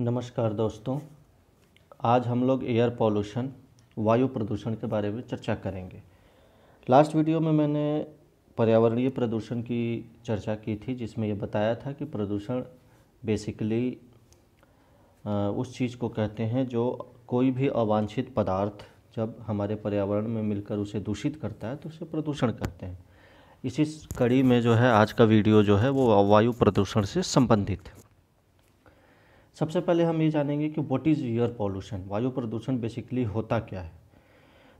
नमस्कार दोस्तों आज हम लोग एयर पॉल्यूशन वायु प्रदूषण के बारे में चर्चा करेंगे लास्ट वीडियो में मैंने पर्यावरणीय प्रदूषण की चर्चा की थी जिसमें यह बताया था कि प्रदूषण बेसिकली उस चीज़ को कहते हैं जो कोई भी अवांछित पदार्थ जब हमारे पर्यावरण में मिलकर उसे दूषित करता है तो उसे प्रदूषण कहते हैं इसी कड़ी में जो है आज का वीडियो जो है वो वायु प्रदूषण से संबंधित है सबसे पहले हम ये जानेंगे कि व्हाट इज़ एयर पॉल्यूशन वायु प्रदूषण बेसिकली होता क्या है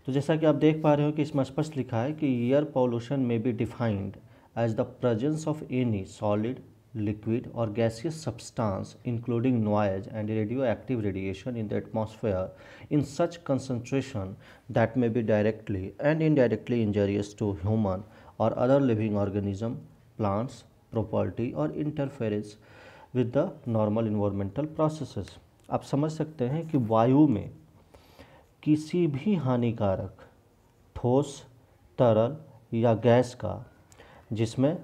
तो जैसा कि आप देख पा रहे हो कि इसमें स्पष्ट लिखा है कि एयर पॉल्यूशन में be defined as the presence of any solid liquid और gaseous substance including noise and radioactive radiation in the atmosphere in such concentration that may be directly and indirectly injurious to human और other living organism plants property और interference with the normal environmental processes आप समझ सकते हैं कि वायु में किसी भी हानिकारक ठोस तरल या गैस का जिसमें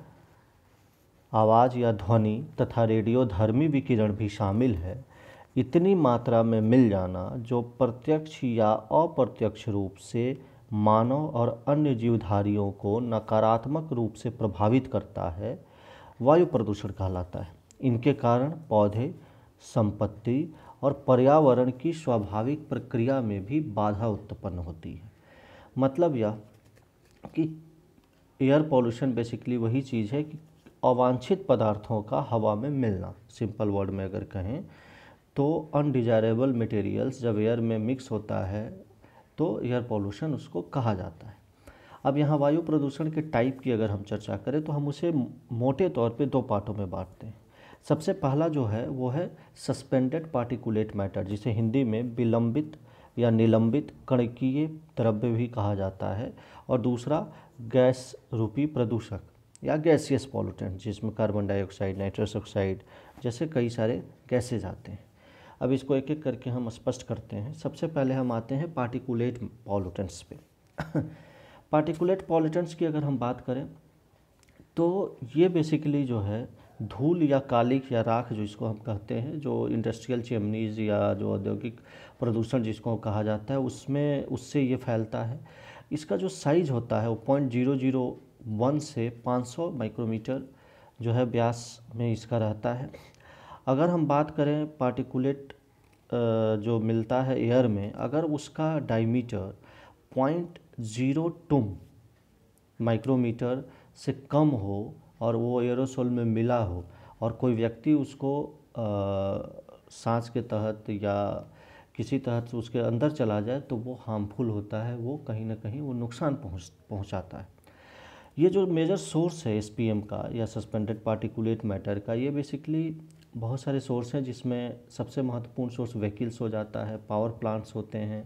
आवाज़ या ध्वनि तथा रेडियोधर्मी विकिरण भी शामिल है इतनी मात्रा में मिल जाना जो प्रत्यक्ष या अप्रत्यक्ष रूप से मानव और अन्य जीवधारियों को नकारात्मक रूप से प्रभावित करता है वायु प्रदूषण कहलाता है इनके कारण पौधे संपत्ति और पर्यावरण की स्वाभाविक प्रक्रिया में भी बाधा उत्पन्न होती है मतलब यह कि एयर पॉल्यूशन बेसिकली वही चीज़ है कि अवांछित पदार्थों का हवा में मिलना सिंपल वर्ड में अगर कहें तो अनडिजायरेबल मटेरियल्स जब एयर में मिक्स होता है तो एयर पॉल्यूशन उसको कहा जाता है अब यहाँ वायु प्रदूषण के टाइप की अगर हम चर्चा करें तो हम उसे मोटे तौर पे दो पार्टों में बांटते हैं सबसे पहला जो है वो है सस्पेंडेड पार्टिकुलेट मैटर जिसे हिंदी में विलंबित या निलंबित कणकीय द्रव्य भी कहा जाता है और दूसरा गैस रूपी प्रदूषक या गैसियस पॉल्यूटेंट जिसमें कार्बन डाइऑक्साइड नाइट्रस ऑक्साइड जैसे कई सारे गैसेज आते हैं अब इसको एक एक करके हम स्पष्ट करते हैं सबसे पहले हम आते हैं पार्टिकुलेट पॉल्यूटेंट्स पे पार्टिकुलेट पॉल्यूटेंट्स की अगर हम बात करें तो ये बेसिकली जो है धूल या कालिक या राख जो इसको हम कहते हैं जो इंडस्ट्रियल चिमनीज़ या जो औद्योगिक प्रदूषण जिसको कहा जाता है उसमें उससे ये फैलता है इसका जो साइज होता है वो पॉइंट जीरो जीरो वन से पाँच सौ माइक्रोमीटर जो है ब्यास में इसका रहता है अगर हम बात करें पार्टिकुलेट जो मिलता है एयर में अगर उसका diameter point zero two micrometer से कम हो और वो एरोसोल में मिला हो और कोई व्यक्ति उसको सांस के तहत या किसी तहत उसके अंदर चला जाए तो वो हार्मफुल होता है वो कहीं ना कहीं वो नुकसान पहुँच पहुँचाता है ये जो मेजर सोर्स है एस का या सस्पेंडेड पार्टिकुलेट मैटर का ये बेसिकली बहुत सारे सोर्स हैं जिसमें सबसे महत्वपूर्ण सोर्स व्हीकल्स हो जाता है पावर प्लांट्स होते हैं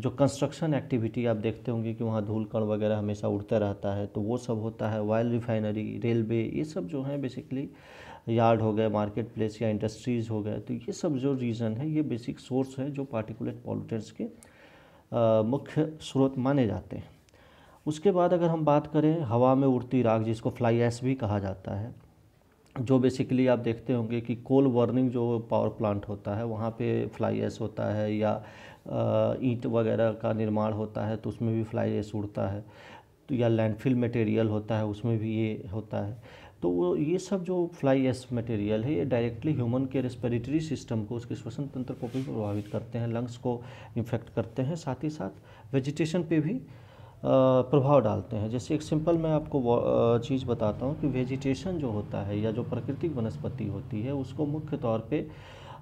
जो कंस्ट्रक्शन एक्टिविटी आप देखते होंगे कि वहाँ धूल कण वगैरह हमेशा उड़ता रहता है तो वो सब होता है ऑयल रिफाइनरी रेलवे ये सब जो है बेसिकली यार्ड हो गए मार्केट प्लेस या इंडस्ट्रीज़ हो गए तो ये सब जो रीज़न है ये बेसिक सोर्स है जो पार्टिकुलेट पॉलिटिक्स के मुख्य स्रोत माने जाते हैं उसके बाद अगर हम बात करें हवा में उड़ती राग जिसको फ्लाई एस भी कहा जाता है जो बेसिकली आप देखते होंगे कि कोल बर्निंग जो पावर प्लांट होता है वहाँ पे फ्लाई ऐस होता है या ईंट वगैरह का निर्माण होता है तो उसमें भी फ्लाई एस उड़ता है तो या लैंडफिल मटेरियल होता है उसमें भी ये होता है तो वो ये सब जो फ्लाई एस मटेरियल है ये डायरेक्टली ह्यूमन के रेस्पिरेटरी सिस्टम को उसके श्वसन तंत्र को भी प्रभावित करते हैं लंग्स को इन्फेक्ट करते हैं साथ ही साथ वेजिटेशन पे भी प्रभाव डालते हैं जैसे एक सिंपल मैं आपको चीज़ बताता हूँ कि वेजिटेशन जो होता है या जो प्राकृतिक वनस्पति होती है उसको मुख्य तौर पर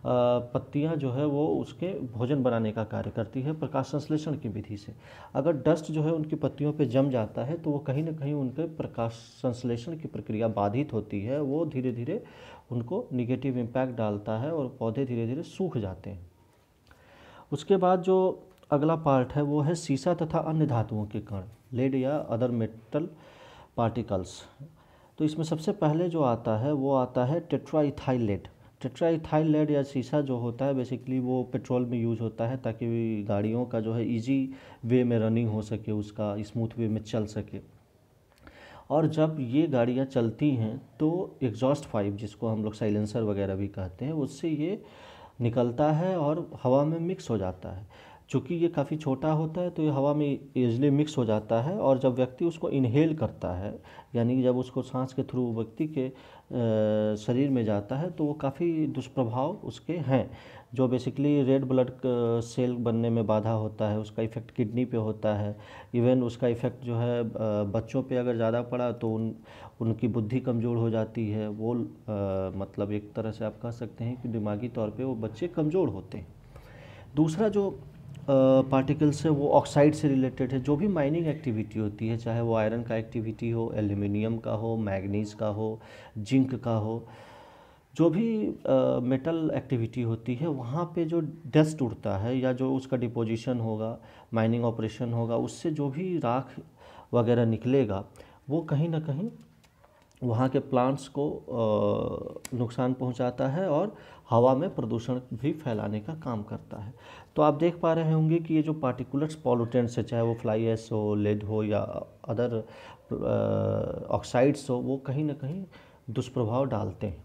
पत्तियाँ जो है वो उसके भोजन बनाने का कार्य करती है प्रकाश संश्लेषण की विधि से अगर डस्ट जो है उनकी पत्तियों पे जम जाता है तो वो कहीं ना कहीं उनके प्रकाश संश्लेषण की प्रक्रिया बाधित होती है वो धीरे धीरे उनको निगेटिव इम्पैक्ट डालता है और पौधे धीरे धीरे सूख जाते हैं उसके बाद जो अगला पार्ट है वो है सीसा तथा अन्य धातुओं के कण लेड या अदर मेटल पार्टिकल्स तो इसमें सबसे पहले जो आता है वो आता है टेट्राइथाइलेट टेट्राइथाइल लेड या शीशा जो होता है बेसिकली वो पेट्रोल में यूज़ होता है ताकि गाड़ियों का जो है इजी वे में रनिंग हो सके उसका स्मूथ वे में चल सके और जब ये गाड़ियाँ चलती हैं तो एग्जॉस्ट फाइव जिसको हम लोग साइलेंसर वगैरह भी कहते हैं उससे ये निकलता है और हवा में मिक्स हो जाता है चूँकि ये काफ़ी छोटा होता है तो ये हवा में ईजली मिक्स हो जाता है और जब व्यक्ति उसको इनहेल करता है यानी जब उसको सांस के थ्रू व्यक्ति के शरीर में जाता है तो वो काफ़ी दुष्प्रभाव उसके हैं जो बेसिकली रेड ब्लड सेल बनने में बाधा होता है उसका इफ़ेक्ट किडनी पे होता है इवन उसका इफ़ेक्ट जो है बच्चों पे अगर ज़्यादा पड़ा तो उन उनकी बुद्धि कमज़ोर हो जाती है वो आ, मतलब एक तरह से आप कह सकते हैं कि दिमागी तौर पे वो बच्चे कमज़ोर होते हैं दूसरा जो पार्टिकल्स है वो ऑक्साइड से रिलेटेड है जो भी माइनिंग एक्टिविटी होती है चाहे वो आयरन का एक्टिविटी हो एल्यूमिनियम का हो मैग्नीज का हो जिंक का हो जो भी मेटल एक्टिविटी होती है वहाँ पे जो डस्ट उड़ता है या जो उसका डिपोजिशन होगा माइनिंग ऑपरेशन होगा उससे जो भी राख वगैरह निकलेगा वो कहीं ना कहीं वहाँ के प्लांट्स को नुकसान पहुँचाता है और हवा में प्रदूषण भी फैलाने का काम करता है तो आप देख पा रहे होंगे कि ये जो पार्टिकुलर्स पॉलूटेंट्स है चाहे वो फ्लाई एस हो लेड हो या अदर ऑक्साइड्स हो वो कहीं ना कहीं दुष्प्रभाव डालते हैं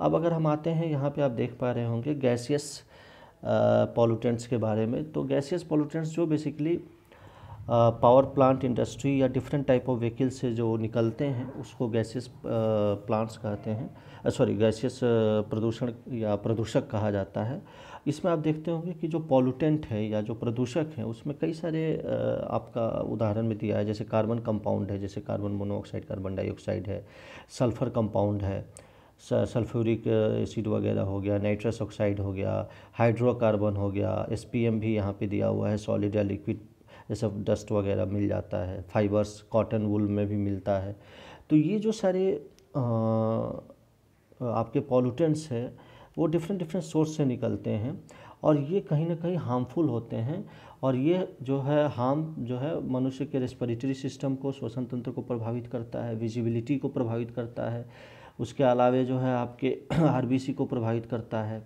अब अगर हम आते हैं यहाँ पे आप देख पा रहे होंगे गैसियस पॉल्यूटेंट्स के बारे में तो गैसियस पॉल्यूटेंट्स जो बेसिकली पावर प्लांट इंडस्ट्री या डिफरेंट टाइप ऑफ व्हीकल से जो निकलते हैं उसको गैसेस प्लांट्स कहते हैं सॉरी गैसेस प्रदूषण या प्रदूषक कहा जाता है इसमें आप देखते होंगे कि जो पॉल्यूटेंट है या जो प्रदूषक हैं उसमें कई सारे आपका उदाहरण में दिया है जैसे कार्बन कंपाउंड है जैसे कार्बन मोनोऑक्साइड कार्बन डाइऑक्साइड है सल्फ़र कंपाउंड है सल्फ्यूरिक एसिड वगैरह हो गया नाइट्रस ऑक्साइड हो गया हाइड्रोकार्बन हो गया एसपीएम भी यहाँ पे दिया हुआ है सॉलिड या लिक्विड ये सब डस्ट वगैरह मिल जाता है फाइबर्स कॉटन वुल में भी मिलता है तो ये जो सारे आ, आपके पॉल्यूटेंट्स हैं वो डिफरेंट डिफरेंट सोर्स से निकलते हैं और ये कहीं ना कहीं हार्मफुल होते हैं और ये जो है हार्म जो है मनुष्य के रेस्पिरेटरी सिस्टम को श्वसन तंत्र को प्रभावित करता है विजिबिलिटी को प्रभावित करता है उसके अलावे जो है आपके आरबीसी को प्रभावित करता है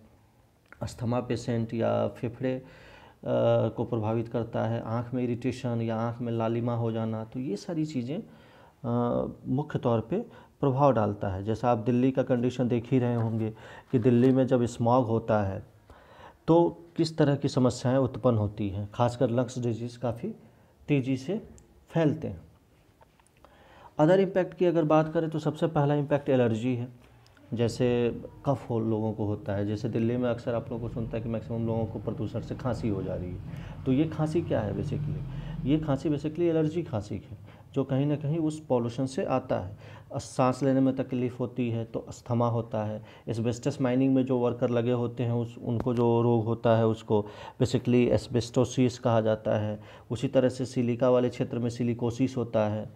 अस्थमा पेशेंट या फेफड़े को प्रभावित करता है आँख में इरिटेशन या आँख में लालिमा हो जाना तो ये सारी चीज़ें मुख्य तौर पे प्रभाव डालता है जैसा आप दिल्ली का कंडीशन देख ही रहे होंगे कि दिल्ली में जब स्मॉग होता है तो किस तरह की समस्याएं उत्पन्न होती हैं खासकर लंग्स डिजीज़ काफ़ी तेज़ी से फैलते हैं अदर इम्पैक्ट की अगर बात करें तो सबसे पहला इम्पैक्ट एलर्जी है जैसे कफ हो लोगों को होता है जैसे दिल्ली में अक्सर आप लोगों को सुनता है कि मैक्सिमम लोगों को प्रदूषण से खांसी हो जा रही है तो ये खांसी क्या है बेसिकली ये खांसी बेसिकली एलर्जी खांसी है जो कहीं ना कहीं उस पॉल्यूशन से आता है सांस लेने में तकलीफ़ होती है तो अस्थमा होता है एस्बेस्टस माइनिंग में जो वर्कर लगे होते हैं उस उनको जो रोग होता है उसको बेसिकली एस्बेस्टोसिस कहा जाता है उसी तरह से सिलिका वाले क्षेत्र में सिलिकोसिस होता है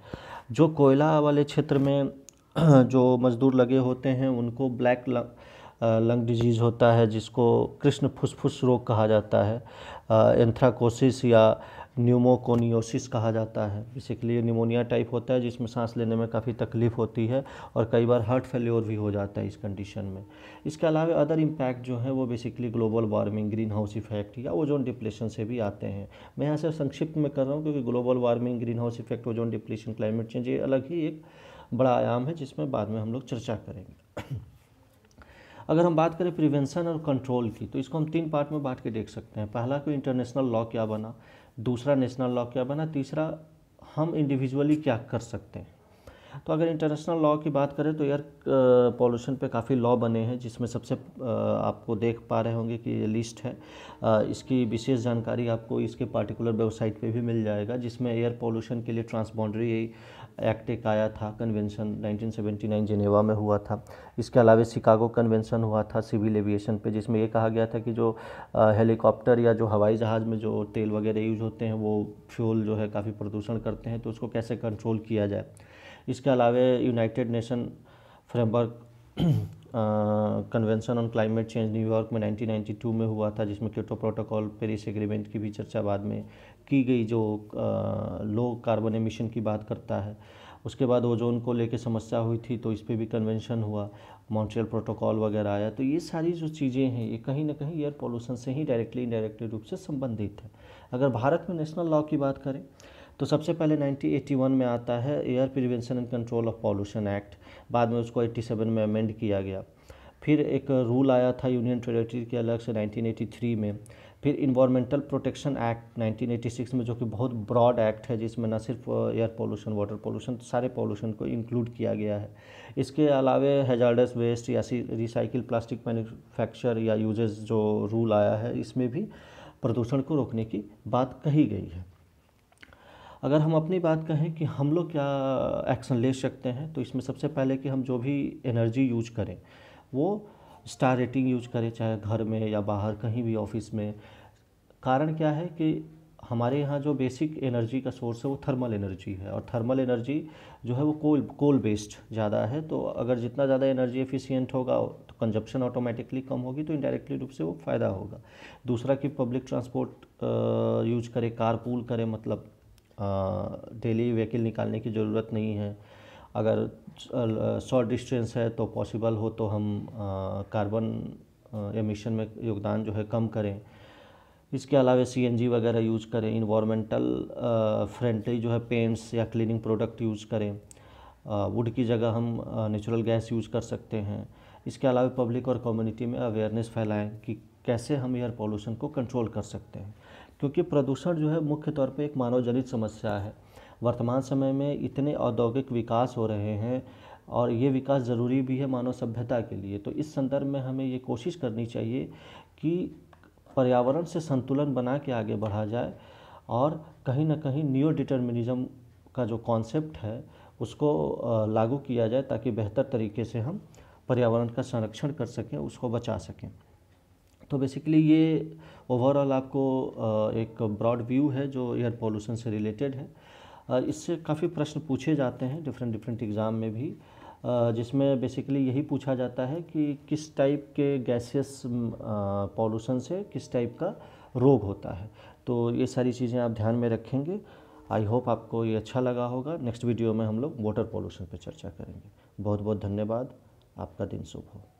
जो कोयला वाले क्षेत्र में जो मज़दूर लगे होते हैं उनको ब्लैक लंग लंग डिजीज़ होता है जिसको कृष्ण फुसफुस रोग कहा जाता है एंथ्राकोसिस या न्यूमोकोनियोसिस कहा जाता है बेसिकली निमोनिया टाइप होता है जिसमें सांस लेने में काफ़ी तकलीफ़ होती है और कई बार हार्ट फेल्योर भी हो जाता है इस कंडीशन में इसके अलावा अदर इम्पैक्ट जो है वो basically global warming greenhouse effect या ओजोन डिप्लेशन से भी आते हैं मैं यहाँ सिर्फ संक्षिप्त में कर रहा हूँ क्योंकि global warming greenhouse effect ozone depletion climate change ये अलग ही एक बड़ा आयाम है जिसमें बाद में हम लोग चर्चा करेंगे अगर हम बात करें प्रिवेंशन और कंट्रोल की तो इसको हम तीन पार्ट में बांट के देख सकते हैं पहला कोई इंटरनेशनल लॉ क्या बना दूसरा नेशनल लॉ क्या बना तीसरा हम इंडिविजुअली क्या कर सकते हैं तो अगर इंटरनेशनल लॉ की बात करें तो एयर पॉल्यूशन पे काफ़ी लॉ बने हैं जिसमें सबसे आपको देख पा रहे होंगे कि ये लिस्ट है इसकी विशेष जानकारी आपको इसके पार्टिकुलर वेबसाइट पे भी मिल जाएगा जिसमें एयर पॉल्यूशन के लिए ट्रांसबाउंड्री एक्ट एक आया था कन्वेंशन 1979 जिनेवा में हुआ था इसके अलावा शिकागो कन्वेंशन हुआ था सिविल एविएशन पे जिसमें ये कहा गया था कि जो हेलीकॉप्टर या जो हवाई जहाज़ में जो तेल वगैरह यूज होते हैं वो फ्यूल जो है काफ़ी प्रदूषण करते हैं तो उसको कैसे कंट्रोल किया जाए इसके अलावा United Nation framework convention on climate change New York में 1992 में हुआ था जिसमें क्योटो प्रोटोकॉल पेरिस एग्रीमेंट की भी चर्चा बाद में की गई जो लो कार्बन एमिशन की बात करता है उसके बाद ओजोन को लेके समस्या हुई थी तो इस पर भी कन्वेंशन हुआ मॉन्ट्रियल प्रोटोकॉल वगैरह आया तो ये सारी जो चीज़ें हैं ये कहीं ना कहीं एयर पोल्यूशन से ही डायरेक्टली इनडायरेक्टली रूप से संबंधित है अगर भारत में नेशनल लॉ की बात करें तो सबसे पहले 1981 में आता है air prevention and control of pollution act बाद में उसको 87 में अमेंड किया गया फिर एक रूल आया था यूनियन टेरेटरी के अलग से 1983 में फिर इन्वायरमेंटल प्रोटेक्शन एक्ट 1986 में जो कि बहुत ब्रॉड एक्ट है जिसमें न सिर्फ एयर पोल्यूशन वाटर पोल्यूशन सारे पोल्यूशन को इंक्लूड किया गया है इसके अलावे हेजार्डस वेस्ट या रिसाइकिल प्लास्टिक मैन्युफैक्चर या यूजेस जो रूल आया है इसमें भी प्रदूषण को रोकने की बात कही गई है अगर हम अपनी बात कहें कि हम लोग क्या एक्शन ले सकते हैं तो इसमें सबसे पहले कि हम जो भी एनर्जी यूज करें वो स्टार रेटिंग यूज करें चाहे घर में या बाहर कहीं भी ऑफिस में कारण क्या है कि हमारे यहाँ जो बेसिक एनर्जी का सोर्स है वो थर्मल एनर्जी है और थर्मल एनर्जी जो है वो कोल कोल बेस्ड ज़्यादा है तो अगर जितना ज़्यादा एनर्जी एफिशिएंट होगा तो कंजप्शन ऑटोमेटिकली कम होगी तो इनडायरेक्टली रूप से वो फ़ायदा होगा दूसरा कि पब्लिक ट्रांसपोर्ट यूज करें कार पूल करें मतलब डेली व्हीकल निकालने की ज़रूरत नहीं है अगर शॉर्ट डिस्टेंस है तो पॉसिबल हो तो हम कार्बन एमिशन में योगदान जो है कम करें इसके अलावा सी वगैरह यूज़ करें इन्वामेंटल फ्रेंडली जो है पेंट्स या क्लीनिंग प्रोडक्ट यूज़ करें वुड की जगह हम नेचुरल गैस यूज़ कर सकते हैं इसके अलावा पब्लिक और कम्युनिटी में अवेयरनेस फैलाएं कि कैसे हम एयर पॉल्यूशन को कंट्रोल कर सकते हैं क्योंकि प्रदूषण जो है मुख्य तौर पे एक मानव जनित समस्या है वर्तमान समय में इतने औद्योगिक विकास हो रहे हैं और ये विकास ज़रूरी भी है मानव सभ्यता के लिए तो इस संदर्भ में हमें ये कोशिश करनी चाहिए कि पर्यावरण से संतुलन बना के आगे बढ़ा जाए और कहीं ना कहीं न्यू डिटर्मिनिज्म का जो कॉन्सेप्ट है उसको लागू किया जाए ताकि बेहतर तरीके से हम पर्यावरण का संरक्षण कर सकें उसको बचा सकें तो बेसिकली ये ओवरऑल आपको एक ब्रॉड व्यू है जो एयर पोल्यूशन से रिलेटेड है इससे काफ़ी प्रश्न पूछे जाते हैं डिफरेंट डिफरेंट एग्ज़ाम में भी जिसमें बेसिकली यही पूछा जाता है कि किस टाइप के गैसियस पॉल्यूशन से किस टाइप का रोग होता है तो ये सारी चीज़ें आप ध्यान में रखेंगे आई होप आपको ये अच्छा लगा होगा नेक्स्ट वीडियो में हम लोग वाटर पॉल्यूशन पर चर्चा करेंगे बहुत बहुत धन्यवाद आपका दिन शुभ हो